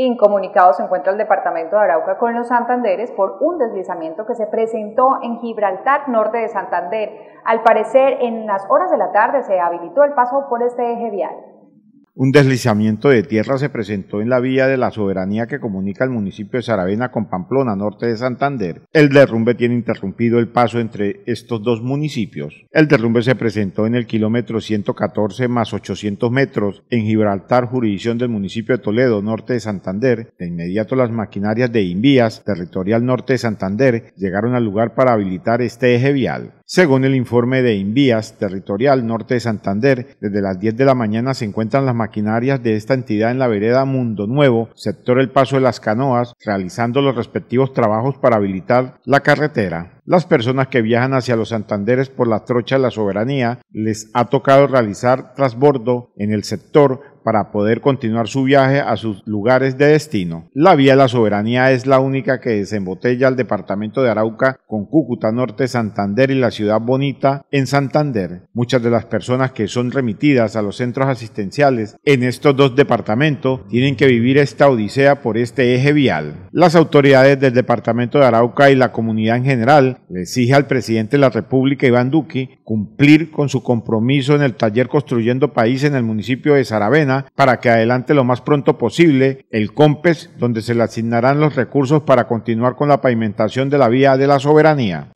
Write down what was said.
Incomunicado se encuentra el departamento de Arauca con los Santanderes por un deslizamiento que se presentó en Gibraltar, norte de Santander. Al parecer, en las horas de la tarde se habilitó el paso por este eje vial. Un deslizamiento de tierra se presentó en la vía de la soberanía que comunica el municipio de Saravena con Pamplona, norte de Santander. El derrumbe tiene interrumpido el paso entre estos dos municipios. El derrumbe se presentó en el kilómetro 114 más 800 metros en Gibraltar, jurisdicción del municipio de Toledo, norte de Santander. De inmediato las maquinarias de Invías, territorial norte de Santander, llegaron al lugar para habilitar este eje vial. Según el informe de Invías Territorial Norte de Santander, desde las 10 de la mañana se encuentran las maquinarias de esta entidad en la vereda Mundo Nuevo, sector El Paso de las Canoas, realizando los respectivos trabajos para habilitar la carretera. Las personas que viajan hacia los Santanderes por la trocha de la soberanía les ha tocado realizar trasbordo en el sector para poder continuar su viaje a sus lugares de destino. La vía de la soberanía es la única que desembotella al departamento de Arauca con Cúcuta Norte, Santander y la ciudad bonita en Santander. Muchas de las personas que son remitidas a los centros asistenciales en estos dos departamentos tienen que vivir esta odisea por este eje vial. Las autoridades del departamento de Arauca y la comunidad en general le exige al presidente de la República, Iván Duque, cumplir con su compromiso en el taller Construyendo País en el municipio de Saravena para que adelante lo más pronto posible el COMPES, donde se le asignarán los recursos para continuar con la pavimentación de la vía de la soberanía.